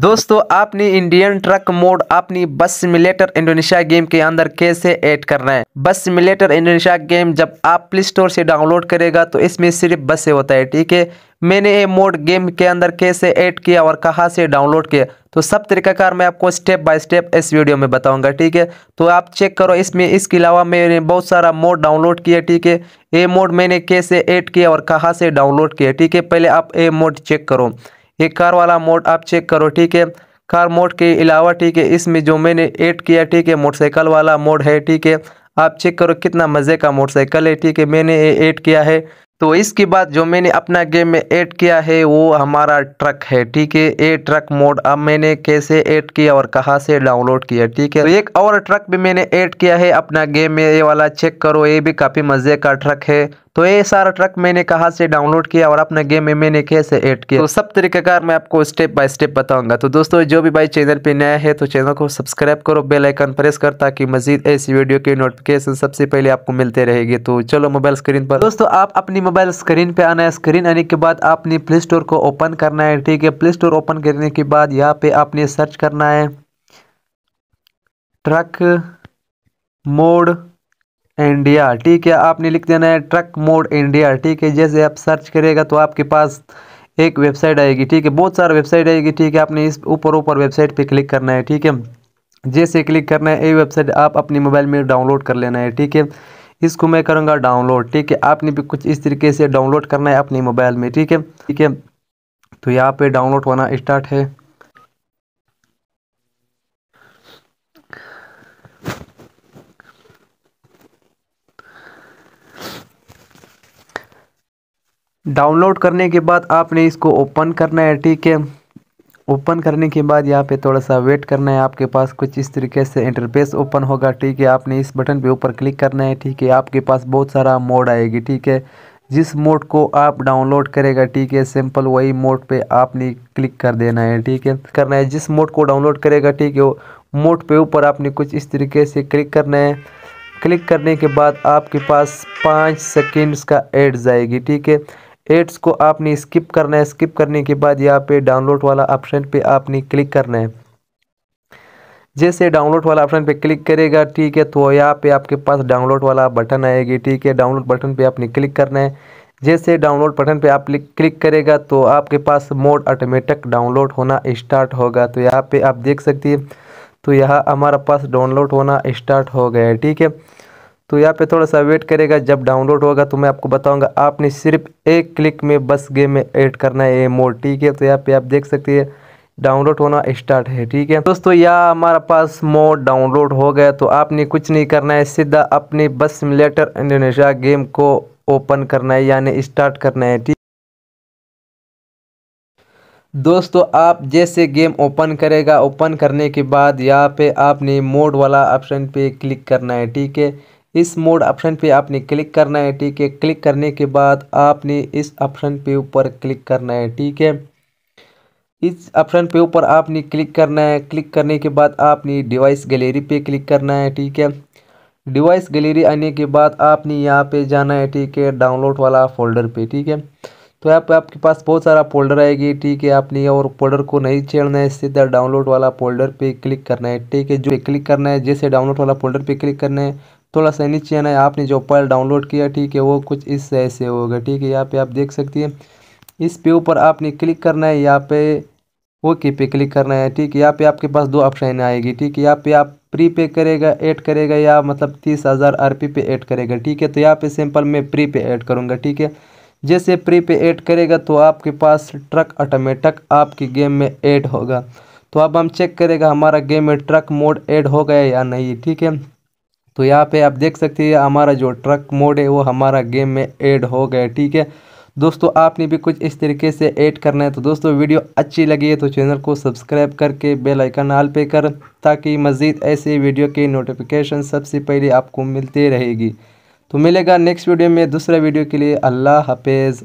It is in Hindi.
दोस्तों आपने इंडियन ट्रक मोड अपनी बस सिमुलेटर इंडोनेशिया गेम के अंदर कैसे ऐड करना है बस सिमुलेटर इंडोनेशिया गेम जब आप प्ले स्टोर से डाउनलोड करेगा तो इसमें सिर्फ बस से होता है ठीक है मैंने ये मोड गेम के अंदर कैसे ऐड किया और कहाँ से डाउनलोड किया तो सब तरीकाकार मैं आपको स्टेप बाय स्टेप इस वीडियो में बताऊंगा ठीक है तो आप चेक करो इसमें इसके अलावा मैंने बहुत सारा मोड डाउनलोड किया ठीक है ये मोड मैंने कैसे ऐड किया और कहाँ से डाउनलोड किया ठीक है पहले आप ये मोड चेक करो ये कार वाला मोड आप चेक करो ठीक है कार मोड के अलावा ठीक है इसमें जो मैंने ऐड किया ठीक है मोटरसाइकिल वाला मोड है ठीक है आप चेक करो कितना मज़े का मोटरसाइकिल है ठीक है मैंने ये ऐड किया है तो इसके बाद जो मैंने अपना गेम में ऐड किया है वो हमारा ट्रक है ठीक है ये ट्रक मोड अब मैंने कैसे ऐड किया और कहाँ से डाउनलोड किया ठीक है तो एक और ट्रक भी मैंने ऐड किया है अपना गेम में ये वाला चेक करो ये भी काफ़ी मज़े का ट्रक है तो ये सारा ट्रक मैंने कहाँ से डाउनलोड किया और अपने गेम में मैंने कैसे ऐड किया तो सब तरीक़ाकार मैं आपको स्टेप बाय स्टेप बताऊंगा तो दोस्तों जो भी भाई चैनल पे नया है तो चैनल को सब्सक्राइब करो बेल आइकन प्रेस कर ताकि मजीद ऐसी वीडियो की नोटिफिकेशन सबसे पहले आपको मिलते रहेगी तो चलो मोबाइल स्क्रीन पर दोस्तों आप अपनी मोबाइल स्क्रीन पे आना है स्क्रीन आने के बाद आपने प्ले स्टोर को ओपन करना है ठीक है प्ले स्टोर ओपन करने के बाद यहाँ पे आपने सर्च करना है ट्रक मोड इंडिया ठीक है आपने लिख देना है ट्रक मोड इंडिया ठीक है जैसे आप सर्च करेगा तो आपके पास एक वेबसाइट आएगी ठीक है बहुत सारा वेबसाइट आएगी ठीक है आपने इस ऊपर ऊपर वेबसाइट पे क्लिक करना है ठीक है जैसे क्लिक करना है ये वेबसाइट आप अपने मोबाइल में डाउनलोड कर लेना है ठीक है इसको मैं करूँगा डाउनलोड ठीक है आपने भी कुछ इस तरीके से डाउनलोड करना है अपने मोबाइल में ठीक है ठीक है तो यहाँ पर डाउनलोड होना स्टार्ट है डाउनलोड करने के बाद आपने इसको ओपन करना है ठीक है ओपन करने के बाद यहाँ पे थोड़ा सा वेट करना है आपके पास कुछ इस तरीके से इंटरफेस ओपन होगा ठीक है आपने इस बटन पे ऊपर क्लिक करना है ठीक है आपके पास बहुत सारा मोड आएगी ठीक है जिस मोड को आप डाउनलोड करेगा ठीक है सिंपल वही मोड पे आपने क्लिक कर देना है ठीक है करना है जिस मोड को डाउनलोड करेगा ठीक है मोड पे ऊपर आपने कुछ इस तरीके से क्लिक करना है क्लिक करने के बाद आपके पास पाँच सेकेंड्स का एड्स आएगी ठीक है एड्स को आपने स्किप करना है स्किप करने के बाद यहाँ पे डाउनलोड वाला ऑप्शन पे आपने क्लिक करना है जैसे डाउनलोड वाला ऑप्शन पे क्लिक करेगा ठीक है तो यहाँ पे आपके पास डाउनलोड वाला बटन आएगी ठीक है डाउनलोड बटन पे आपने क्लिक करना है जैसे डाउनलोड बटन पे आप क्लिक करेगा तो आपके पास मोड ऑटोमेटिक डाउनलोड होना स्टार्ट होगा तो यहाँ पे आप देख सकती हैं तो यहाँ हमारा पास डाउनलोड होना स्टार्ट हो गया है ठीक है तो यहाँ पे थोड़ा सा वेट करेगा जब डाउनलोड होगा तो मैं आपको बताऊंगा आपने सिर्फ एक क्लिक में बस गेम में ऐड करना है मोड ठीक है तो यहाँ पे आप देख सकते हैं डाउनलोड होना स्टार्ट है ठीक है दोस्तों यह हमारे पास मोड डाउनलोड हो गया तो आपने कुछ नहीं करना है सीधा अपने बस सिमलेटर इंडोनेशिया गेम को ओपन करना है यानी स्टार्ट करना है ठीक दोस्तों आप जैसे गेम ओपन करेगा ओपन करने के बाद यहाँ पे आपने मोड वाला ऑप्शन पे क्लिक करना है ठीक है इस मोड ऑप्शन पे आपने क्लिक करना है ठीक है क्लिक करने के बाद आपने इस ऑप्शन पे ऊपर क्लिक करना है ठीक है इस ऑप्शन पे ऊपर आपने क्लिक करना है क्लिक करने के बाद आपने डिवाइस गैलरी पे क्लिक करना है ठीक है डिवाइस गैलरी आने के बाद आपने यहाँ पे जाना है ठीक है डाउनलोड वाला फोल्डर पे ठीक है तो यहाँ पे आपके पास बहुत सारा फोल्डर आएगी ठीक है आपने और फोल्डर को नहीं छेड़ना है सीधा डाउनलोड वाला फोल्डर पे क्लिक करना है ठीक है जो क्लिक करना है जैसे डाउनलोड वाला फोल्डर पे क्लिक करना है थोड़ा सा नीचे आना है आपने जो फाइल डाउनलोड किया ठीक है वो कुछ इस ऐसे होगा ठीक है यहाँ पे आप देख सकती है इस पे ऊपर आपने क्लिक करना है यहाँ पे ओके पे क्लिक करना है ठीक है यहाँ पे आपके पास दो ऑप्शन आएगी ठीक है यहाँ पे आप प्री पे करेगा ऐड करेगा या मतलब तीस हज़ार आर पी पे ऐड करेगा ठीक है तो यहाँ पे सिंपल मैं प्री पे ऐड करूँगा ठीक है जैसे प्री पे ऐड करेगा तो आपके पास ट्रक ऑटोमेटिक आपकी गेम में ऐड होगा तो अब हम चेक करेगा हमारा गेम में ट्रक मोड ऐड हो गया या नहीं ठीक है तो यहाँ पे आप देख सकते हैं हमारा जो ट्रक मोड है वो हमारा गेम में ऐड हो गया ठीक है दोस्तों आपने भी कुछ इस तरीके से ऐड करना है तो दोस्तों वीडियो अच्छी लगी है तो चैनल को सब्सक्राइब करके बेल आइकन आल पे कर ताकि मज़ीद ऐसे वीडियो की नोटिफिकेशन सबसे पहले आपको मिलती रहेगी तो मिलेगा नेक्स्ट वीडियो में दूसरे वीडियो के लिए अल्लाह हाफिज़